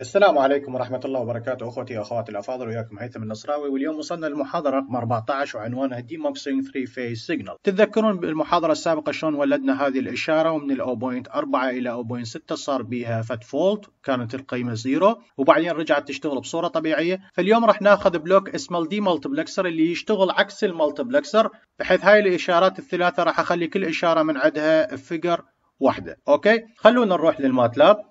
السلام عليكم ورحمة الله وبركاته أخوتي وأخواتي الأفاضل وياكم هيثم النصراوي واليوم وصلنا للمحاضرة رقم 14 وعنوانها Demoxing 3 Phase سيجنال تتذكرون بالمحاضرة السابقة شلون ولدنا هذه الإشارة ومن 0.4 إلى 0.6 صار بها فت فولت كانت القيمة زيرو وبعدين رجعت تشتغل بصورة طبيعية فاليوم راح ناخذ بلوك اسمه الدي مالتبلكسر اللي يشتغل عكس المالتبلكسر بحيث هاي الإشارات الثلاثة راح أخلي كل إشارة من عندها فيجر واحدة أوكي خلونا نروح للماتلاب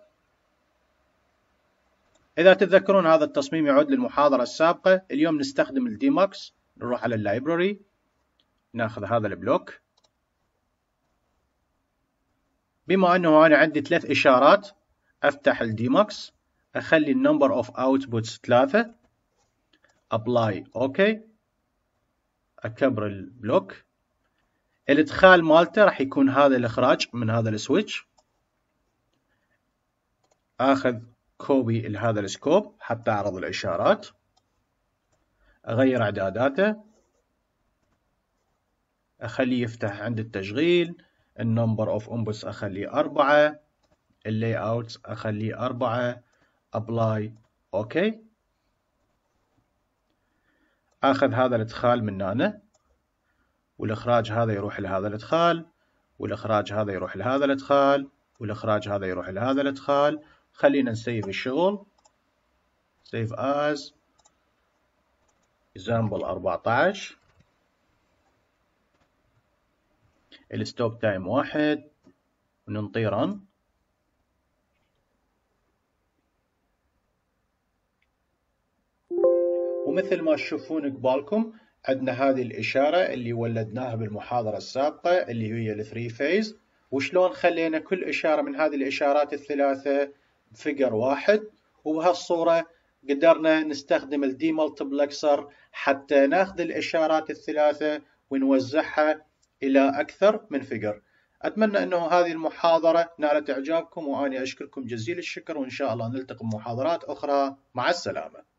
إذا تتذكرون هذا التصميم يعود للمحاضرة السابقة اليوم نستخدم الديماكس نروح على اللايبراري ناخذ هذا البلوك بما أنه أنا عندي ثلاث إشارات أفتح الديماكس أخلي النمبر أوف أوتبوتس ثلاثة أبلاي أوكي أكبر البلوك الإدخال مالته راح يكون هذا الإخراج من هذا السويتش آخذ كوبي لهذا السكوب حتى أعرض الإشارات أغير إعداداته أخليه يفتح عند التشغيل النمبر أوف إنبوتس أخليه أربعة اللاي أوتس أخليه أربعة أبلاي أوكي أخذ هذا الإدخال من هنا والإخراج هذا يروح لهذا الإدخال والإخراج هذا يروح لهذا الإدخال والإخراج هذا يروح لهذا الإدخال خلينا نسيف الشغل سيف از اكزامبل 14 الستوب تايم واحد وننطي رن ومثل ما تشوفون قبالكم عندنا هذه الإشارة اللي ولدناها بالمحاضرة السابقة اللي هي الثري فيز وشلون خلينا كل إشارة من هذه الإشارات الثلاثة فيجر واحد وبهالصورة قدرنا نستخدم الدي ملتبلكسر حتى ناخذ الإشارات الثلاثة ونوزعها إلى أكثر من فيجر أتمنى أنه هذه المحاضرة نالت إعجابكم وأني أشكركم جزيل الشكر وإن شاء الله نلتقي بمحاضرات أخرى مع السلامة